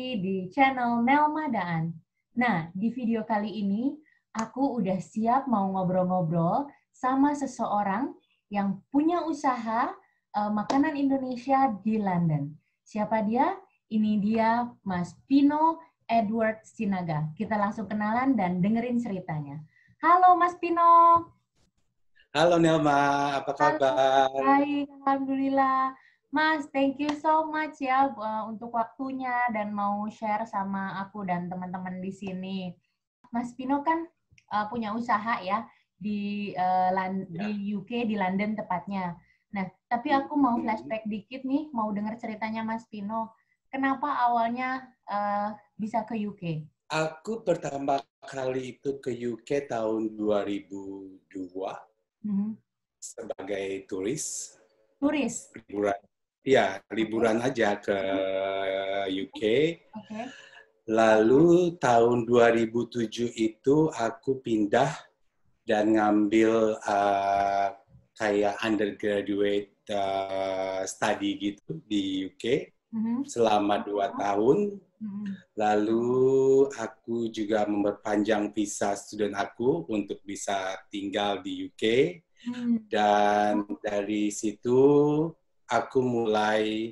lagi di channel Nelma Daan. Nah, di video kali ini aku udah siap mau ngobrol-ngobrol sama seseorang yang punya usaha uh, makanan Indonesia di London. Siapa dia? Ini dia Mas Pino Edward Sinaga. Kita langsung kenalan dan dengerin ceritanya. Halo Mas Pino. Halo Nelma, apa kabar? Hai, Alhamdulillah. Mas, thank you so much ya eh, untuk waktunya dan mau share sama aku dan teman-teman di sini. Mas Pino kan uh, punya usaha ya di uh, ya. di UK di London tepatnya. Nah, tapi hmm. aku mau flashback dikit nih, mau dengar ceritanya Mas Pino. Kenapa awalnya uh, bisa ke UK? Aku pertama kali itu ke UK tahun 2002 mm -hmm. sebagai turis. Turis. Liburan ya liburan aja ke UK. Okay. Lalu tahun 2007 itu aku pindah dan ngambil uh, kayak undergraduate uh, study gitu di UK mm-hmm. selama dua tahun. Mm-hmm. Lalu aku juga memperpanjang visa student aku untuk bisa tinggal di UK. Mm-hmm. Dan dari situ aku mulai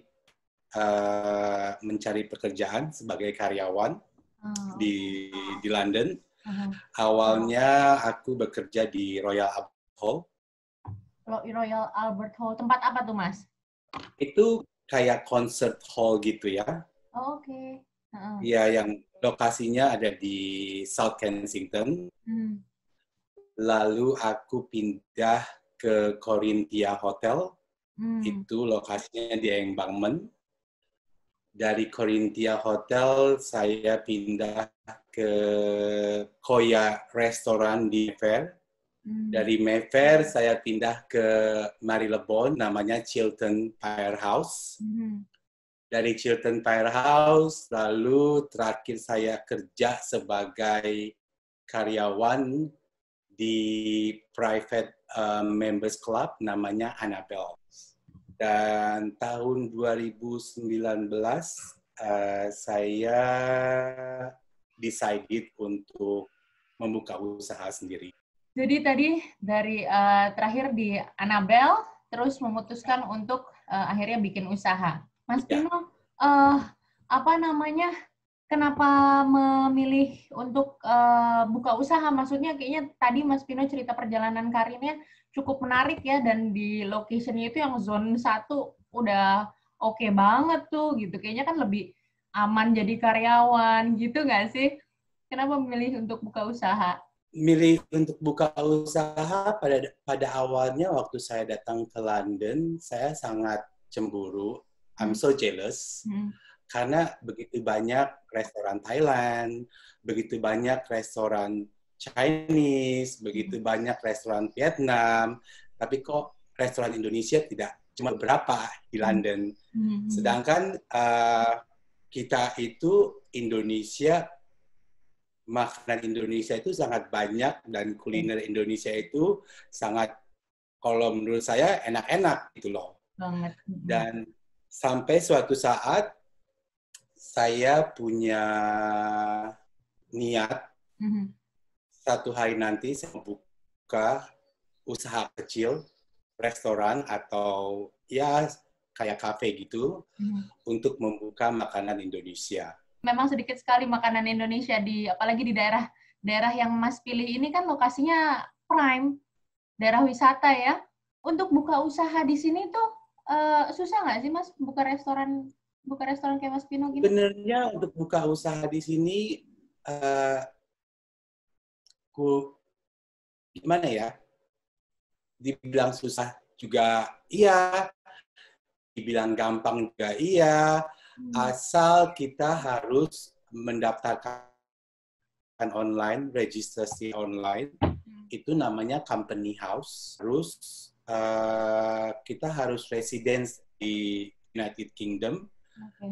uh, mencari pekerjaan sebagai karyawan oh. di di London. Uh-huh. Awalnya aku bekerja di Royal Albert Hall. Royal Albert Hall tempat apa tuh mas? Itu kayak concert hall gitu ya. Oh, Oke. Okay. Uh-huh. Ya yang lokasinya ada di South Kensington. Hmm. Lalu aku pindah ke Corinthia Hotel Hmm. Itu lokasinya di Embankment. Dari Corinthia Hotel saya pindah ke Koya Restoran di Fair. Hmm. Dari Mayfair saya pindah ke Marylebone namanya Chilton Firehouse. Hmm. Dari Chilton Firehouse lalu terakhir saya kerja sebagai karyawan di private uh, members club namanya Annabelle. Dan tahun 2019 uh, eh, saya decided untuk membuka usaha sendiri. Jadi tadi dari uh, terakhir di Anabel terus memutuskan untuk uh, akhirnya bikin usaha. Mas ya. Pino, uh, apa namanya? Kenapa memilih untuk uh, buka usaha? Maksudnya kayaknya tadi Mas Pino cerita perjalanan karirnya cukup menarik ya dan di location-nya itu yang zone satu udah oke okay banget tuh gitu kayaknya kan lebih aman jadi karyawan gitu nggak sih kenapa memilih untuk buka usaha milih untuk buka usaha pada pada awalnya waktu saya datang ke London saya sangat cemburu I'm so jealous hmm. karena begitu banyak restoran Thailand begitu banyak restoran Chinese, begitu banyak restoran Vietnam, tapi kok restoran Indonesia tidak cuma berapa di hmm. London. Hmm. Sedangkan uh, kita itu Indonesia makanan Indonesia itu sangat banyak dan kuliner Indonesia itu sangat kalau menurut saya enak-enak gitu loh. Banget. Hmm. Dan sampai suatu saat saya punya niat mm-hmm satu hari nanti saya membuka usaha kecil, restoran atau ya kayak kafe gitu hmm. untuk membuka makanan Indonesia. Memang sedikit sekali makanan Indonesia di apalagi di daerah daerah yang Mas pilih ini kan lokasinya prime daerah wisata ya. Untuk buka usaha di sini tuh uh, susah nggak sih Mas buka restoran buka restoran kayak Mas Pino gitu? Benernya untuk buka usaha di sini uh, gimana ya dibilang susah juga iya dibilang gampang juga iya hmm. asal kita harus mendaftarkan online registrasi online hmm. itu namanya company house terus uh, kita harus residence di United Kingdom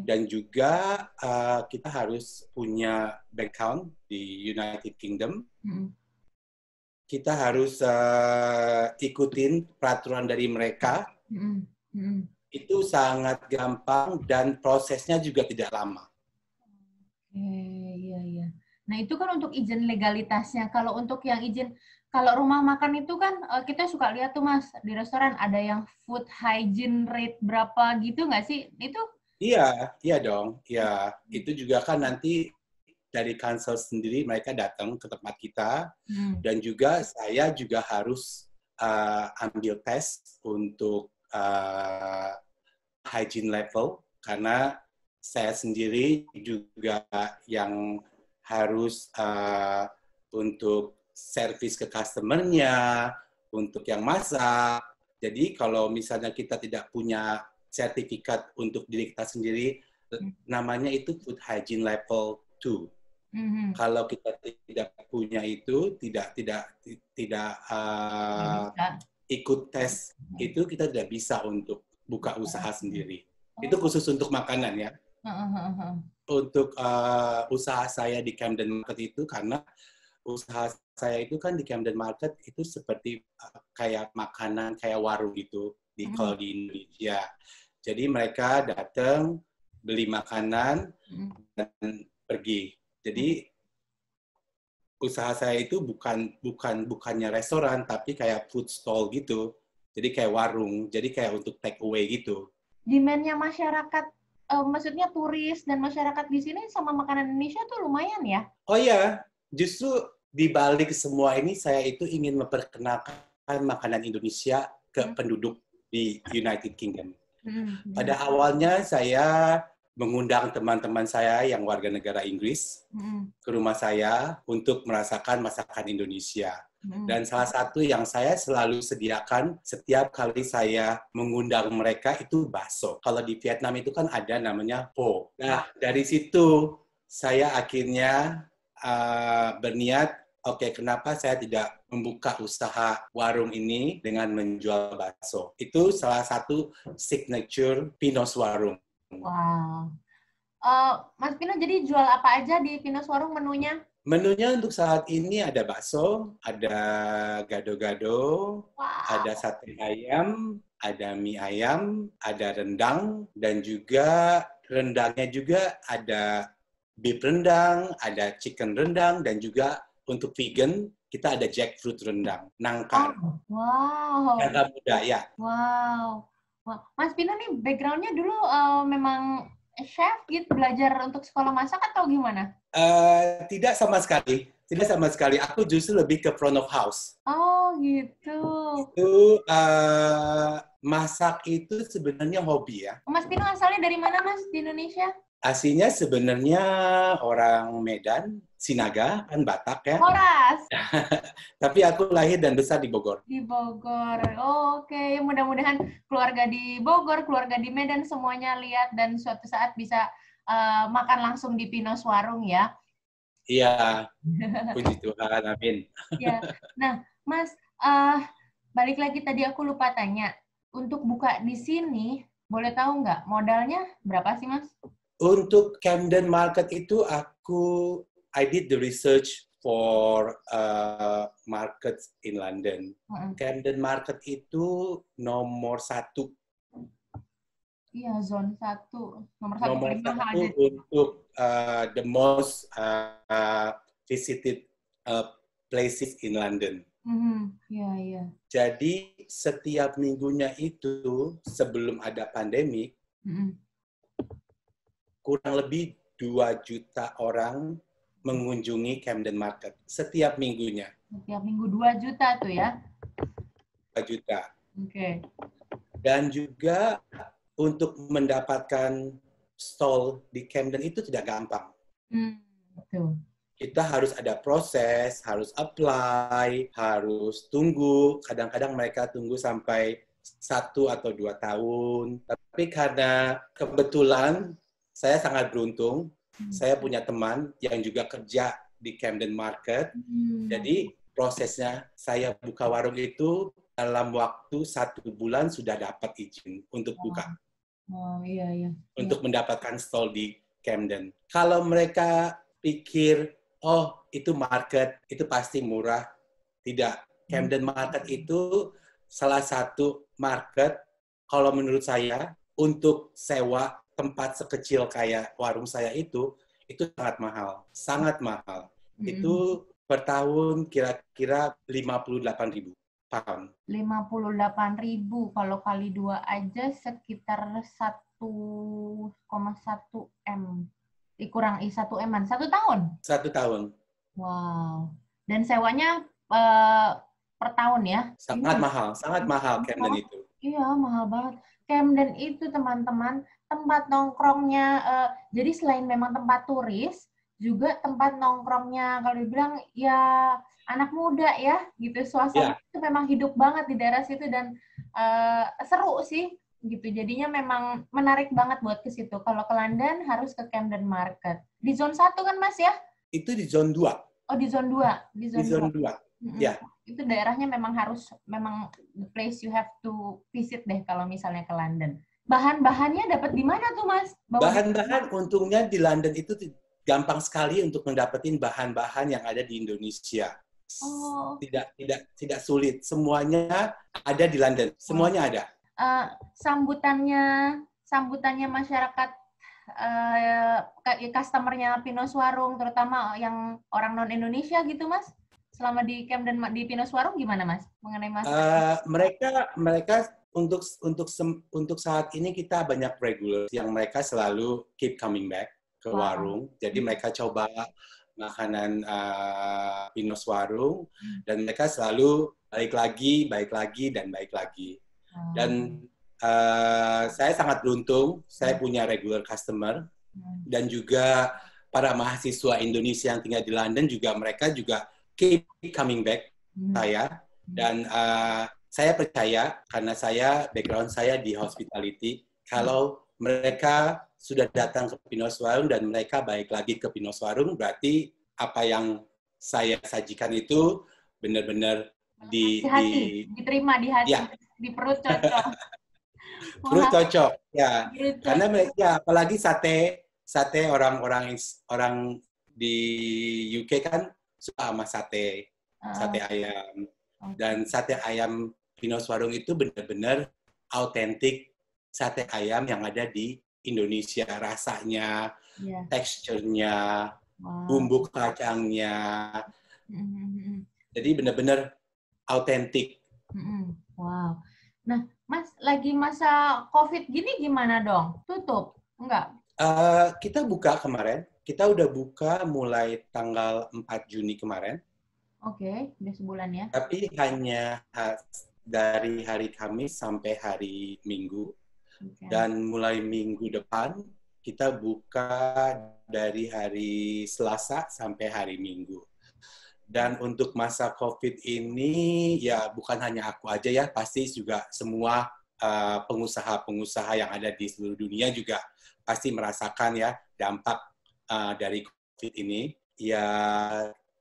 dan juga uh, kita harus punya background di United Kingdom. hmm Kita harus uh, ikutin peraturan dari mereka. hmm hmm Itu sangat gampang dan prosesnya juga tidak lama. Iya, iya. Nah, itu kan untuk izin legalitasnya. Kalau untuk yang izin kalau rumah makan itu kan eh, kita suka lihat tuh mas di restoran ada yang food hygiene rate berapa gitu nggak sih itu Iya, iya dong. Ya, itu juga kan nanti dari kansel sendiri mereka datang ke tempat kita hmm. dan juga saya juga harus uh, ambil tes untuk uh, hygiene level karena saya sendiri juga yang harus uh, untuk servis ke customernya, untuk yang masak. Jadi kalau misalnya kita tidak punya sertifikat untuk diri kita sendiri hmm. namanya itu food hygiene level 2. Mm-hmm. Kalau kita tidak punya itu, tidak tidak tidak uh, ikut tes hmm. itu kita tidak bisa untuk buka usaha sendiri. Oh. Itu khusus untuk makanan ya. Uh-huh. Untuk uh, usaha saya di Camden Market itu karena usaha saya itu kan di Camden Market itu seperti uh, kayak makanan kayak warung gitu di kalau mm-hmm. di Indonesia. Jadi mereka datang beli makanan hmm. dan pergi. Jadi usaha saya itu bukan bukan bukannya restoran tapi kayak food stall gitu. Jadi kayak warung, jadi kayak untuk take away gitu. Dimenya masyarakat uh, maksudnya turis dan masyarakat di sini sama makanan Indonesia tuh lumayan ya? Oh iya, justru di balik semua ini saya itu ingin memperkenalkan makanan Indonesia ke hmm. penduduk di United Kingdom. Hmm, Pada ya. awalnya saya mengundang teman-teman saya yang warga negara Inggris hmm. ke rumah saya untuk merasakan masakan Indonesia. Hmm. Dan salah satu yang saya selalu sediakan setiap kali saya mengundang mereka itu bakso. Kalau di Vietnam itu kan ada namanya po. Nah, dari situ saya akhirnya uh, berniat, oke okay, kenapa saya tidak membuka usaha warung ini dengan menjual bakso. Itu salah satu signature Pinos Warung. Wow. Uh, Mas Pino jadi jual apa aja di Pinos Warung menunya? Menunya untuk saat ini ada bakso, ada gado-gado, wow. ada sate ayam, ada mie ayam, ada rendang, dan juga rendangnya juga ada beef rendang, ada chicken rendang, dan juga untuk vegan kita ada jackfruit rendang, nangka. Oh, wow. Nangka muda, ya. Wow. wow. Mas Pino nih backgroundnya dulu uh, memang chef gitu, belajar untuk sekolah masak atau gimana? Uh, tidak sama sekali. Tidak sama sekali. Aku justru lebih ke front of house. Oh, gitu. Itu uh, masak itu sebenarnya hobi ya. Mas Pino asalnya dari mana, Mas, di Indonesia? Aslinya sebenarnya orang Medan, Sinaga kan Batak ya. Horas. Tapi aku lahir dan besar di Bogor. Di Bogor. Oh, Oke, okay. mudah-mudahan keluarga di Bogor, keluarga di Medan semuanya lihat dan suatu saat bisa uh, makan langsung di Pinos Warung ya. Iya. Puji Tuhan, amin. Iya. Nah, Mas, uh, balik lagi tadi aku lupa tanya. Untuk buka di sini, boleh tahu nggak modalnya berapa sih, Mas? Untuk Camden Market itu aku I did the research for uh, markets in London. Camden Market itu nomor satu. Iya, zone satu. Nomor satu, nomor satu untuk uh, the most uh, visited uh, places in London. Mm-hmm. Yeah, yeah. Jadi setiap minggunya itu sebelum ada pandemi, mm-hmm. kurang lebih 2 juta orang mengunjungi Camden Market setiap minggunya. Setiap minggu 2 juta tuh ya? 2 juta. Oke. Okay. Dan juga untuk mendapatkan stall di Camden itu tidak gampang. Hmm, Kita harus ada proses, harus apply, harus tunggu. Kadang-kadang mereka tunggu sampai satu atau dua tahun. Tapi karena kebetulan saya sangat beruntung, Hmm. Saya punya teman yang juga kerja di Camden Market. Hmm. Jadi prosesnya saya buka warung itu dalam waktu satu bulan sudah dapat izin untuk buka. Oh iya iya. Untuk iya. mendapatkan stall di Camden. Kalau mereka pikir oh itu market itu pasti murah, tidak. Camden hmm. Market itu salah satu market kalau menurut saya untuk sewa tempat sekecil kayak warung saya itu itu sangat mahal, sangat mahal. Hmm. Itu per tahun kira-kira 58 ribu pound. 58 ribu kalau kali dua aja sekitar 1,1 m. Kurang i 1 m satu tahun. Satu tahun. Wow. Dan sewanya uh, per tahun ya? Sangat Ini mahal, sangat mahal Camden itu. Iya mahal banget. Camden itu teman-teman tempat nongkrongnya uh, jadi selain memang tempat turis juga tempat nongkrongnya kalau dibilang ya anak muda ya gitu suasana yeah. itu memang hidup banget di daerah situ dan uh, seru sih gitu jadinya memang menarik banget buat ke situ kalau ke London harus ke Camden Market di zone satu kan mas ya itu di zone 2 oh di zone dua di zone, di zone 2, 2. Mm -hmm. ya yeah. itu daerahnya memang harus memang the place you have to visit deh kalau misalnya ke London Bahan-bahannya dapat di mana tuh, Mas? Bahan-bahan untungnya di London itu gampang sekali untuk mendapatkan bahan-bahan yang ada di Indonesia. Oh. Tidak tidak tidak sulit. Semuanya ada di London. Semuanya ada. Uh, sambutannya sambutannya masyarakat uh, customernya Pinos Warung, terutama yang orang non Indonesia gitu, Mas? selama di camp di Pinos Warung gimana mas mengenai mas? Uh, eh, mereka mereka untuk untuk untuk saat ini kita banyak regular yang mereka selalu keep coming back ke wow. warung. Jadi hmm. mereka coba makanan uh, pinus warung hmm. dan mereka selalu baik lagi, baik lagi dan baik lagi. Hmm. Dan uh, saya sangat beruntung, saya hmm. punya regular customer hmm. dan juga para mahasiswa Indonesia yang tinggal di London juga mereka juga keep coming back hmm. saya hmm. dan uh, saya percaya karena saya background saya di hospitality kalau mereka sudah datang ke Pinos Warung dan mereka baik lagi ke Pinos Warung berarti apa yang saya sajikan itu benar-benar di, di diterima di hati, ya. di perut cocok. perut cocok, ya. cocok. Gitu. Karena ya apalagi sate sate orang-orang orang di UK kan suka sama sate, uh. sate ayam. Dan sate ayam Pinos Warung itu benar-benar autentik sate ayam yang ada di Indonesia rasanya, yeah. teksturnya, wow. bumbu kacangnya. Mm-hmm. Jadi benar-benar autentik. Mm-hmm. Wow. Nah, Mas lagi masa COVID gini gimana dong? Tutup? Enggak? Uh, kita buka kemarin. Kita udah buka mulai tanggal 4 Juni kemarin. Oke, okay, udah sebulan ya. Tapi hanya eh, dari hari Kamis sampai hari Minggu. Okay. Dan mulai minggu depan kita buka dari hari Selasa sampai hari Minggu. Dan untuk masa COVID ini ya bukan hanya aku aja ya, pasti juga semua eh, pengusaha-pengusaha yang ada di seluruh dunia juga pasti merasakan ya dampak eh, dari COVID ini. Ya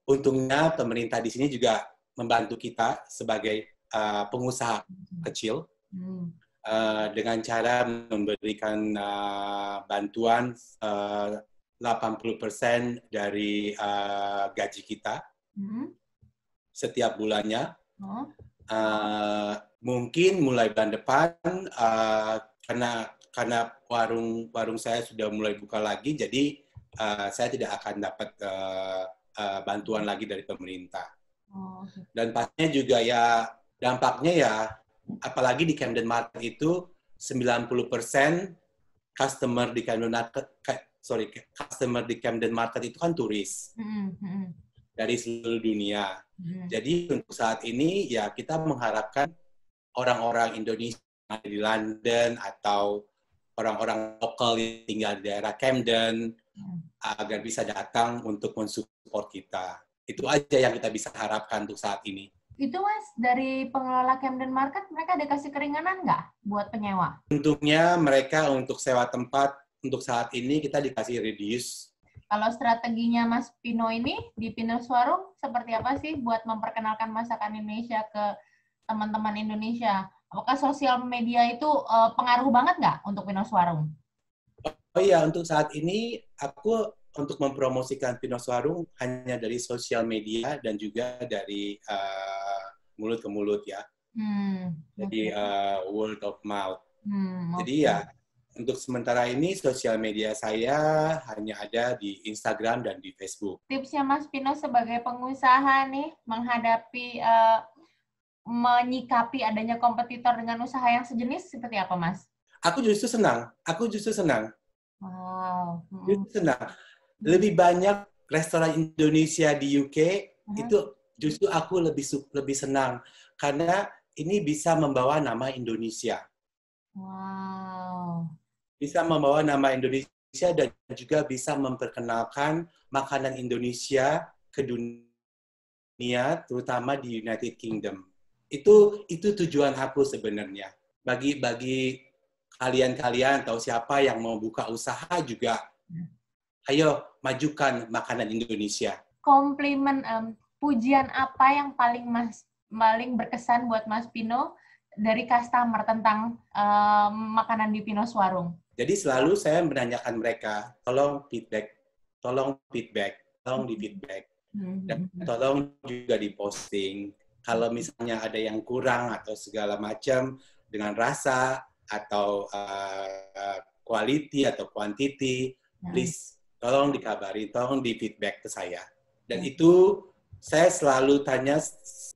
untungnya pemerintah di sini juga membantu kita sebagai uh, pengusaha kecil uh, dengan cara memberikan uh, bantuan uh, 80% dari uh, gaji kita hmm. setiap bulannya. Uh, mungkin mulai bulan depan uh, karena karena warung warung saya sudah mulai buka lagi, jadi uh, saya tidak akan dapat uh, uh, bantuan lagi dari pemerintah. Oh. Dan pastinya juga ya Dampaknya ya, apalagi di Camden Market itu 90% customer di Camden Market, sorry, customer di Camden Market itu kan turis mm-hmm. dari seluruh dunia. Mm-hmm. Jadi untuk saat ini ya kita mengharapkan orang-orang Indonesia di London atau orang-orang lokal yang tinggal di daerah Camden mm. agar bisa datang untuk mensupport kita. Itu aja yang kita bisa harapkan untuk saat ini. Itu mas, dari pengelola Camden Market, mereka ada kasih keringanan nggak buat penyewa? Untungnya mereka untuk sewa tempat, untuk saat ini kita dikasih reduce. Kalau strateginya Mas Pino ini di Pino Warung seperti apa sih buat memperkenalkan masakan Indonesia ke teman-teman Indonesia? Apakah sosial media itu eh, pengaruh banget nggak untuk Pino Warung? Oh iya, untuk saat ini aku untuk mempromosikan Pinus Warung hanya dari sosial media dan juga dari uh, mulut ke mulut ya. Hmm, Jadi okay. uh, eh, word of mouth. Hmm, okay. Jadi ya untuk sementara ini sosial media saya hanya ada di Instagram dan di Facebook. Tipsnya Mas Pino sebagai pengusaha nih menghadapi uh, menyikapi adanya kompetitor dengan usaha yang sejenis seperti apa Mas? Aku justru senang. Aku justru senang. Wow. Hmm. Justru senang lebih banyak restoran Indonesia di UK uh-huh. itu justru aku lebih lebih senang karena ini bisa membawa nama Indonesia. Wow. Bisa membawa nama Indonesia dan juga bisa memperkenalkan makanan Indonesia ke dunia terutama di United Kingdom. Itu itu tujuan aku sebenarnya. Bagi bagi kalian-kalian atau siapa yang mau buka usaha juga hmm ayo majukan makanan Indonesia. Komplimen, um, pujian apa yang paling mas paling berkesan buat Mas Pino dari customer tentang um, makanan di Pino Warung? Jadi selalu saya menanyakan mereka, tolong feedback, tolong feedback, tolong di feedback, hmm. dan tolong juga di posting. Kalau misalnya ada yang kurang atau segala macam dengan rasa atau uh, quality atau quantity, hmm. please tolong dikabari, tolong di feedback ke saya. Dan hmm. itu saya selalu tanya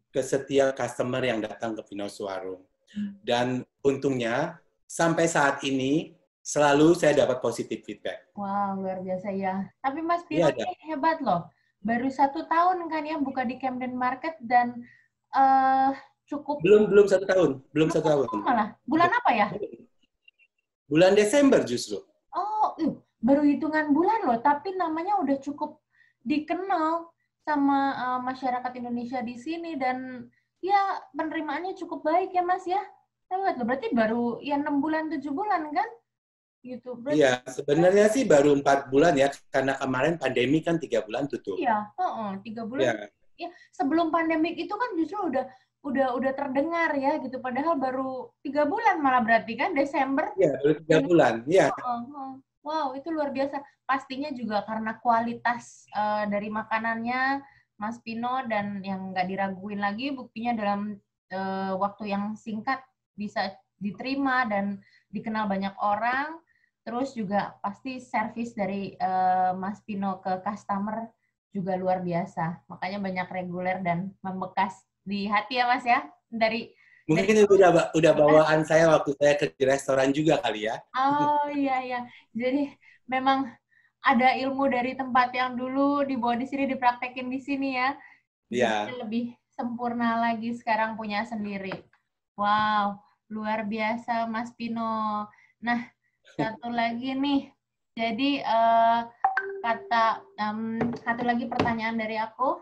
ke setiap customer yang datang ke Pinos Warung. Hmm. Dan untungnya sampai saat ini selalu saya dapat positif feedback. Wow, luar biasa ya. Tapi Mas iya, Piro ya, hebat loh. Baru satu tahun kan ya buka di Camden Market dan uh, cukup belum belum satu tahun belum, satu oh, tahun malah bulan apa ya bulan Desember justru oh uh, baru hitungan bulan loh, tapi namanya udah cukup dikenal sama uh, masyarakat Indonesia di sini dan ya penerimaannya cukup baik ya Mas ya. tahu loh berarti baru ya enam bulan tujuh bulan kan? Gitu. Berarti, iya sebenarnya sih baru empat bulan ya karena kemarin pandemi kan tiga bulan tutup. Iya, tiga uh -uh, bulan. Iya. Ya sebelum pandemik itu kan justru udah udah udah terdengar ya gitu padahal baru tiga bulan malah berarti kan Desember ya baru tiga iya. bulan ya oh, oh. Wow, itu luar biasa. Pastinya juga karena kualitas uh, dari makanannya Mas Pino dan yang nggak diraguin lagi buktinya dalam uh, waktu yang singkat bisa diterima dan dikenal banyak orang. Terus juga pasti servis dari uh, Mas Pino ke customer juga luar biasa. Makanya banyak reguler dan membekas di hati ya Mas ya dari Mungkin itu udah udah bawaan saya waktu saya ke restoran juga kali ya. Oh iya iya. Jadi memang ada ilmu dari tempat yang dulu dibawa di sini dipraktekin di sini ya. Iya. Lebih sempurna lagi sekarang punya sendiri. Wow, luar biasa Mas Pino. Nah, satu lagi nih. Jadi uh, kata um, satu lagi pertanyaan dari aku.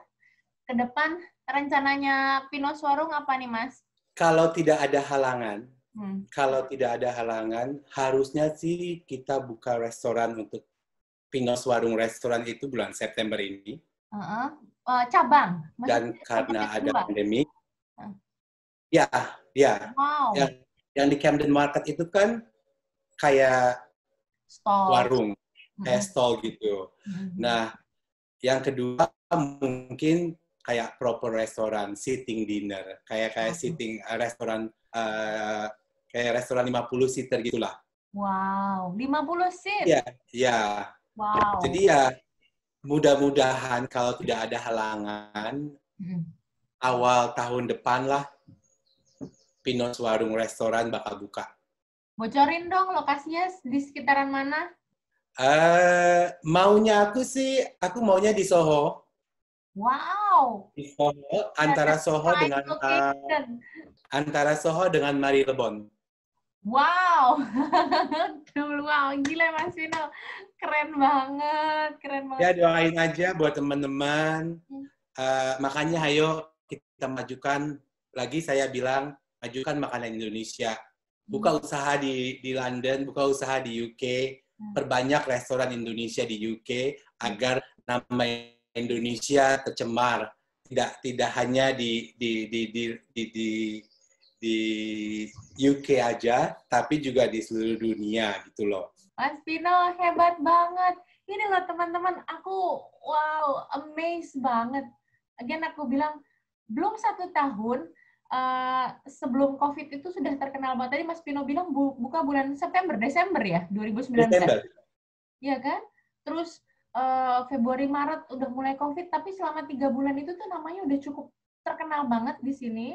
Ke depan rencananya Pino Suarung apa nih Mas? kalau tidak ada halangan, hmm. kalau tidak ada halangan, harusnya sih kita buka restoran untuk Pinos Warung Restoran itu bulan September ini. Uh-uh. Uh, cabang. Maksudnya Dan karena ada dua. pandemi. Uh. Ya, ya. Wow. Ya, yang di Camden Market itu kan kayak stall. warung, kayak -huh. stall gitu. -huh. Nah, yang kedua mungkin kayak proper restoran, sitting dinner, kayak kayak wow. sitting uh, restoran uh, kayak restoran 50 seater gitulah. Wow, 50 seat. Iya, iya. Wow. Jadi ya mudah-mudahan kalau tidak ada halangan hmm. awal tahun depan lah Pinos Warung Restoran bakal buka. Bocorin dong lokasinya di sekitaran mana? Eh, uh, maunya aku sih, aku maunya di Soho. Wow, di Soho, antara Soho dengan uh, antara Soho dengan Marylebone. Wow, wow, gila Mas Vino, keren banget, keren banget. Ya doain aja buat teman-teman. Uh, makanya, ayo kita majukan lagi. Saya bilang majukan makanan Indonesia. Buka hmm. usaha di di London, buka usaha di UK, hmm. perbanyak restoran Indonesia di UK hmm. agar nama Indonesia tercemar tidak tidak hanya di di di di di, di, di UK aja tapi juga di seluruh dunia gitu loh. Mas Pino hebat banget. Ini loh teman-teman aku wow amazed banget. Again aku bilang belum satu tahun uh, sebelum COVID itu sudah terkenal banget. Tadi Mas Pino bilang bu buka bulan September, Desember ya 2019. Desember. Iya kan? Terus uh, Februari Maret udah mulai COVID, tapi selama tiga bulan itu tuh namanya udah cukup terkenal banget di sini.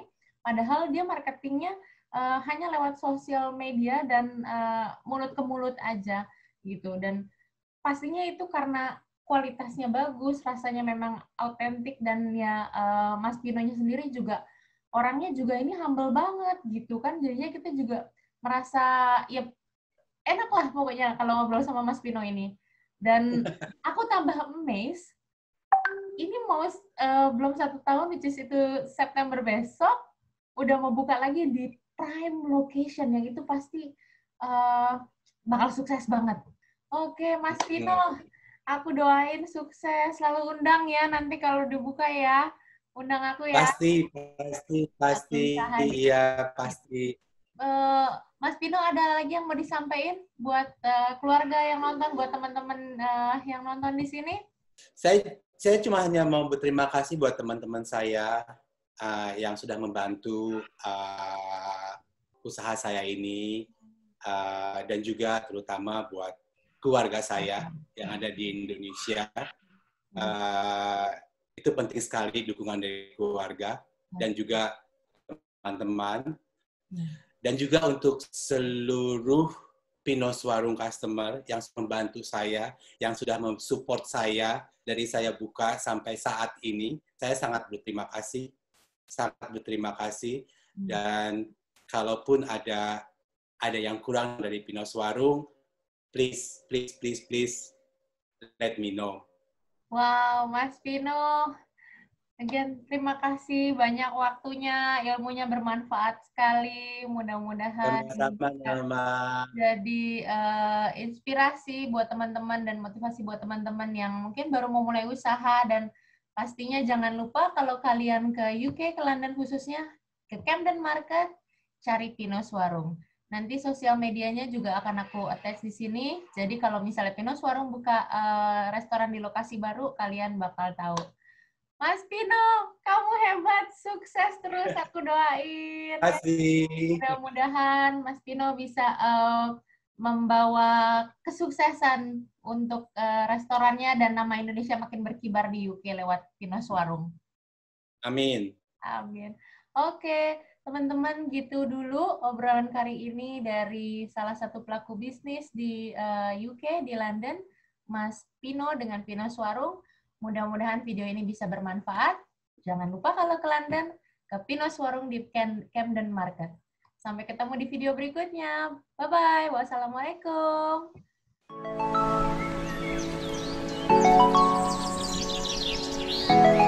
Padahal dia marketingnya uh, hanya lewat sosial media dan uh, eh, mulut ke mulut aja gitu. Dan pastinya itu karena kualitasnya bagus, rasanya memang autentik dan ya uh, Mas Pinonya sendiri juga orangnya juga ini humble banget gitu kan. Jadinya kita juga merasa ya enak lah pokoknya kalau ngobrol sama Mas Pino ini. Dan aku tambah amazed, ini mau uh, belum satu tahun, which is itu September besok, udah mau buka lagi di prime location, yang itu pasti uh, bakal sukses banget. Oke, Mas Vino, aku doain sukses. Selalu undang ya nanti kalau dibuka ya. Undang aku ya. Pasti, pasti, pasti. pasti iya, pasti. Eh, Mas Pino ada lagi yang mau disampaikan buat uh, keluarga yang nonton, buat teman-teman uh, yang nonton di sini? Saya saya cuma hanya mau berterima kasih buat teman-teman saya uh, yang sudah membantu uh, usaha saya ini uh, dan juga terutama buat keluarga saya yang ada di Indonesia. Uh, itu penting sekali dukungan dari keluarga dan juga teman-teman. Ya dan juga untuk seluruh Pinos Warung customer yang membantu saya, yang sudah mensupport saya dari saya buka sampai saat ini. Saya sangat berterima kasih, sangat berterima kasih. Hmm. Dan kalaupun ada ada yang kurang dari Pinos Warung, please, please, please, please, let me know. Wow, Mas Pino, Again, terima kasih banyak waktunya, ilmunya bermanfaat sekali. Mudah-mudahan jadi uh, inspirasi buat teman-teman dan motivasi buat teman-teman yang mungkin baru mau mulai usaha dan pastinya jangan lupa kalau kalian ke UK, ke London khususnya, ke Camden Market, cari Pinos Warung. Nanti sosial medianya juga akan aku attach di sini. Jadi kalau misalnya Pinos Warung buka uh, restoran di lokasi baru, kalian bakal tahu. Mas Pino, kamu hebat, sukses terus aku doain. Kasih. Mudah-mudahan Mas Pino bisa uh, membawa kesuksesan untuk uh, restorannya dan nama Indonesia makin berkibar di UK lewat Pino Suarung. Amin. Amin. Oke, teman-teman gitu dulu obrolan kali ini dari salah satu pelaku bisnis di uh, eh, UK di London, Mas Pino dengan Pino Suarung. Mudah-mudahan video ini bisa bermanfaat. Jangan lupa kalau ke London, ke Pinos Warung di Camden Market. Sampai ketemu di video berikutnya. Bye-bye. Wassalamualaikum. Thank you.